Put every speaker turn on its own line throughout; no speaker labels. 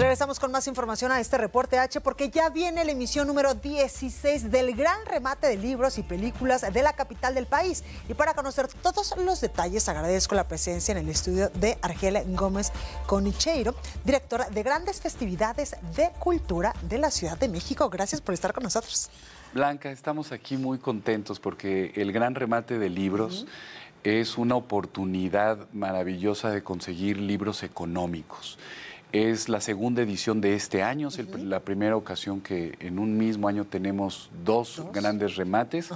Regresamos con más información a este reporte H porque ya viene la emisión número 16 del gran remate de libros y películas de la capital del país. Y para conocer todos los detalles agradezco la presencia en el estudio de Argel Gómez Conicheiro, directora de grandes festividades de cultura de la Ciudad de México. Gracias por estar con nosotros.
Blanca, estamos aquí muy contentos porque el gran remate de libros... es una oportunidad maravillosa de conseguir libros económicos. Es la segunda edición de este año, es la primera ocasión que en un mismo año tenemos dos, grandes remates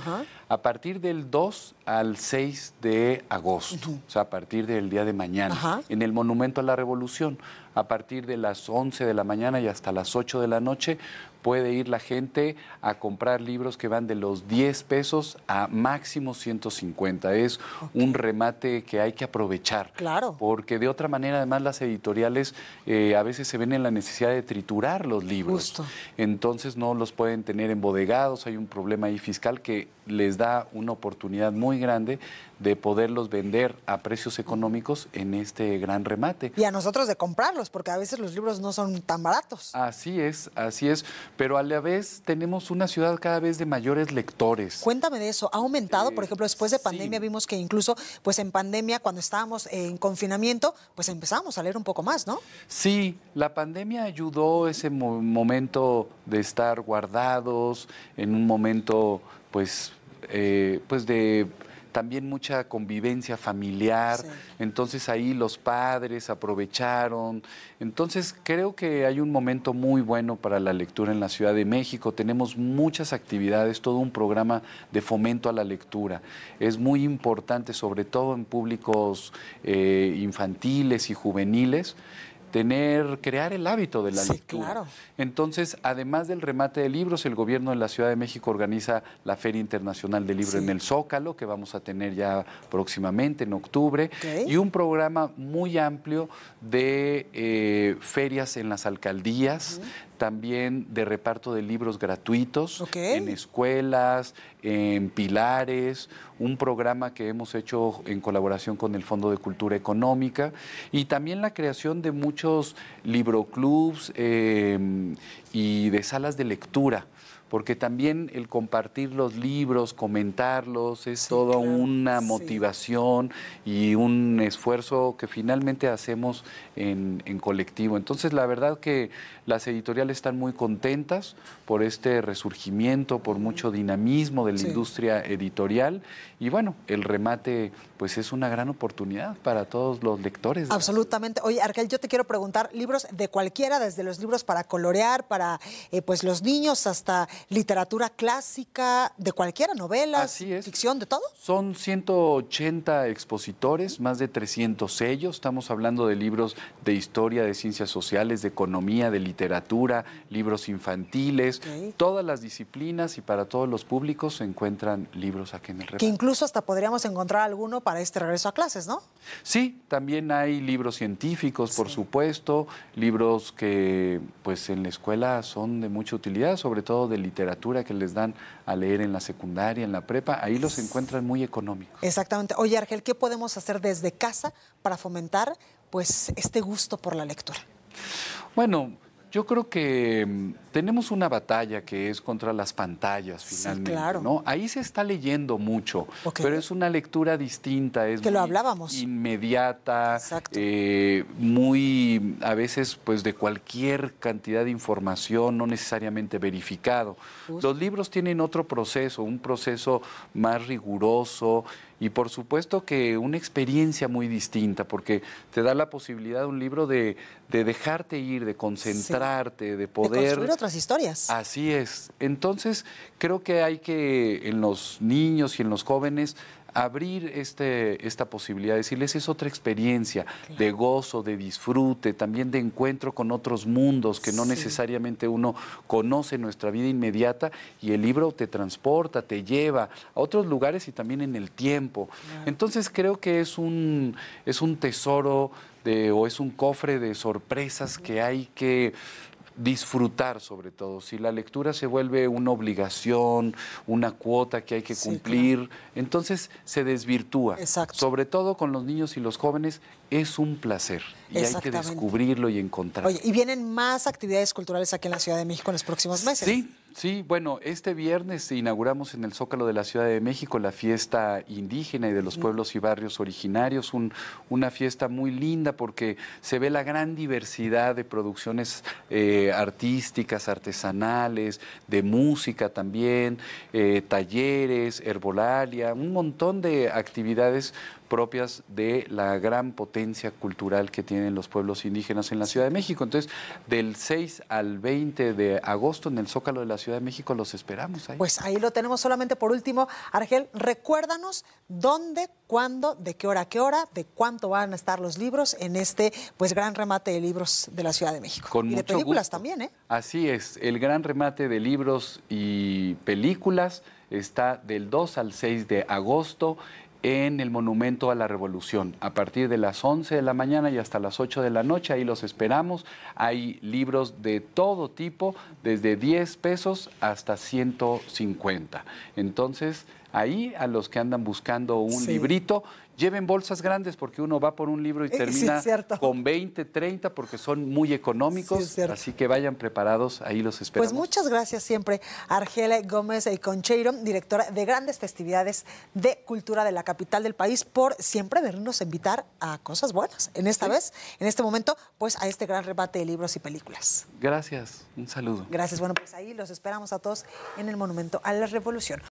a partir del 2 al 6 de agosto, o sea, a partir del día de mañana, en el Monumento a la Revolución. A partir de las 11 de la mañana y hasta las 8 de la noche puede ir la gente a comprar libros que van de los 10 pesos a máximo 150. Es un remate que hay que aprovechar. Claro. Porque de otra manera, además, las editoriales eh, a veces se ven en la necesidad de triturar los libros. Entonces no los pueden tener embodegados, hay un problema ahí fiscal que les da una oportunidad muy grande de poderlos vender a precios económicos en este gran remate. Y a nosotros de comprarlos, porque a veces los libros no son tan baratos. Así es, así es, pero a la vez tenemos una ciudad cada vez de mayores lectores.
Cuéntame de eso, ¿ha aumentado? por eh, ejemplo, después de pandemia
vimos que incluso
pues en pandemia, cuando estábamos en confinamiento, pues empezamos a leer un poco más, ¿no?
Sí, la pandemia ayudó ese momento de estar guardados, en un momento pues eh, pues de también mucha convivencia familiar, entonces ahí los padres aprovecharon, entonces creo que hay un momento muy bueno para la lectura en la Ciudad de México, tenemos muchas actividades, todo un programa de fomento a la lectura, es muy importante sobre todo en públicos eh, infantiles y juveniles tener, crear el hábito de la lectura. Entonces, además del remate de libros, el gobierno de la Ciudad de México organiza la Feria Internacional del Libro en el Zócalo, que vamos a tener ya próximamente en octubre, y un programa muy amplio de eh, ferias en las alcaldías, también de reparto de libros gratuitos en escuelas, en pilares, un programa que hemos hecho en colaboración con el Fondo de Cultura Económica y también la creación de muchos libroclubs em, y de salas de lectura porque también el compartir los libros, comentarlos, es toda una motivación y un esfuerzo que finalmente hacemos en, colectivo. Entonces, la verdad que las editoriales están muy contentas por este resurgimiento, por mucho dinamismo de la industria editorial y bueno, el remate pues es una gran oportunidad para todos los lectores.
Absolutamente. Oye, Arquel, yo te quiero preguntar, libros de cualquiera, desde los libros para colorear, para eh, pues los niños hasta literatura clásica, de cualquiera, novelas,
ficción, de todo. Son 180 expositores, más de 300 sellos. Estamos hablando de libros de historia, de ciencias sociales, de economía, de literatura, libros infantiles. Todas las disciplinas y para todos los públicos se encuentran libros aquí en el reto. Que
incluso hasta podríamos encontrar alguno para este regreso a clases, ¿no?
Sí, también hay libros científicos, por supuesto, libros que pues en la escuela son de mucha utilidad, sobre todo de literatura literatura que les dan a leer en la secundaria, en la prepa, ahí los encuentran muy económicos.
Exactamente. Oye, Argel, ¿qué podemos hacer desde casa para fomentar pues este gusto por la lectura?
Bueno, yo creo que mm, tenemos una batalla que es contra las pantallas, finalmente. claro. ¿no? Ahí se está leyendo mucho, pero es una lectura distinta, es que inmediata, eh, muy a veces pues de cualquier cantidad de información, no necesariamente verificado. Los libros tienen otro proceso, un proceso más riguroso, y por supuesto que una experiencia muy distinta, porque te da la posibilidad un libro de, dejarte ir, de concentrarte, de poder... De construir otras historias. Así es. Entonces, creo que hay que en los niños y en los jóvenes abrir este, esta posibilidad, decirles es otra experiencia de gozo, de disfrute, también de encuentro con otros mundos que no necesariamente uno conoce en nuestra vida inmediata y el libro te transporta, te lleva a otros lugares y también en el tiempo. Entonces creo que es un, es un tesoro de, o es un cofre de sorpresas que hay que disfrutar sobre todo. Si la lectura se vuelve una obligación, una cuota que hay que cumplir, entonces se desvirtúa. Sobre todo con los niños y los jóvenes es un placer y hay que descubrirlo y encontrarlo. Oye, y
vienen más actividades culturales aquí en la Ciudad de México en los próximos meses. Sí.
Sí, bueno, este viernes inauguramos en el Zócalo de la Ciudad de México la fiesta indígena y de los pueblos y barrios originarios, una fiesta muy linda porque se ve la gran diversidad de producciones eh, eh, artísticas, artesanales, de música también, eh, talleres, herbolaria, un montón de actividades propias de la gran potencia cultural que tienen los pueblos indígenas en la Ciudad de México. Entonces, del 6 al 20 de agosto en el Zócalo de la Ciudad de México los esperamos ahí.
Pues ahí lo tenemos solamente por último. Argel, recuérdanos dónde, cuándo, de qué hora a qué hora, de cuánto van a estar los libros en este pues gran remate de libros de la
Ciudad de México. Con y de películas también, ¿eh? Así es, el gran remate de libros y películas está del 2 al 6 de agosto en el Monumento a la Revolución, a partir de las 11 de la mañana y hasta las 8 de la noche, ahí los esperamos. Hay libros de todo tipo, desde 10 pesos hasta 150. Entonces, ahí a los que andan buscando un librito. Lleven bolsas grandes porque uno va por un libro y eh, termina con 20, 30 porque son muy económicos. así que vayan preparados, ahí los pues esperamos. Pues
muchas gracias siempre, Argela Gómez y Concheiro, directora de grandes festividades de cultura de la capital del país, por siempre vernos invitar a cosas buenas. En esta vez, en este momento, pues a este gran rebate de libros y
películas. Gracias, un saludo. Gracias, bueno,
pues ahí los esperamos a todos en el Monumento a la Revolución.